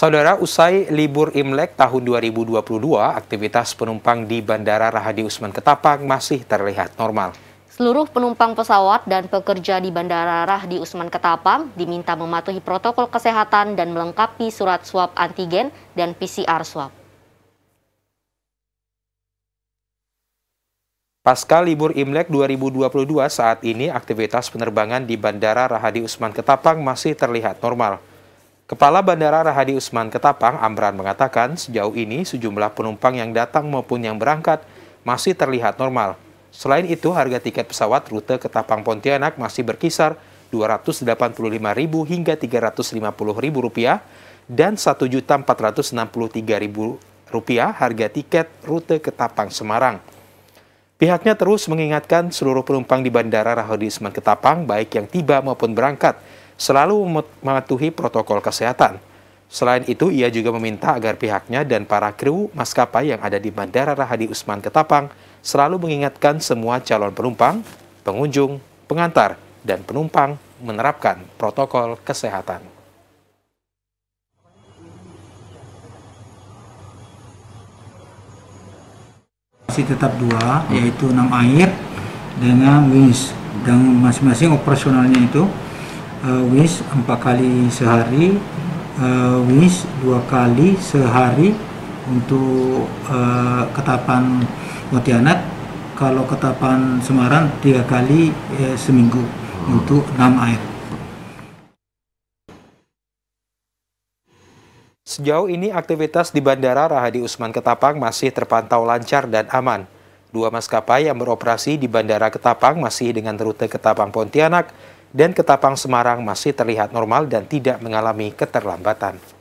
Saudara, usai libur Imlek tahun 2022, aktivitas penumpang di Bandara Rahadi Usman Ketapang masih terlihat normal. Seluruh penumpang pesawat dan pekerja di Bandara Rahadi Usman Ketapang diminta mematuhi protokol kesehatan dan melengkapi surat swab antigen dan PCR swab. Pasca libur Imlek 2022 saat ini aktivitas penerbangan di Bandara Rahadi Usman Ketapang masih terlihat normal. Kepala Bandara Rahadi Usman Ketapang, Amran mengatakan sejauh ini sejumlah penumpang yang datang maupun yang berangkat masih terlihat normal. Selain itu, harga tiket pesawat rute Ketapang Pontianak masih berkisar Rp285.000 hingga Rp350.000 dan Rp1.463.000 harga tiket rute Ketapang Semarang. Pihaknya terus mengingatkan seluruh penumpang di Bandara Rahadi Usman Ketapang, baik yang tiba maupun berangkat, selalu mematuhi protokol kesehatan. Selain itu, ia juga meminta agar pihaknya dan para kru maskapai yang ada di Bandara Rahadi Usman Ketapang selalu mengingatkan semua calon penumpang, pengunjung, pengantar, dan penumpang menerapkan protokol kesehatan. Masih tetap dua, yaitu enam air dengan wings, dan masing-masing operasionalnya itu uh, wish empat kali sehari, uh, wish dua kali sehari untuk uh, ketapan Pontianak, kalau ketapan Semarang tiga kali eh, seminggu hmm. untuk enam air. Sejauh ini aktivitas di Bandara Rahadi Usman Ketapang masih terpantau lancar dan aman. Dua maskapai yang beroperasi di Bandara Ketapang masih dengan rute Ketapang Pontianak dan Ketapang Semarang masih terlihat normal dan tidak mengalami keterlambatan.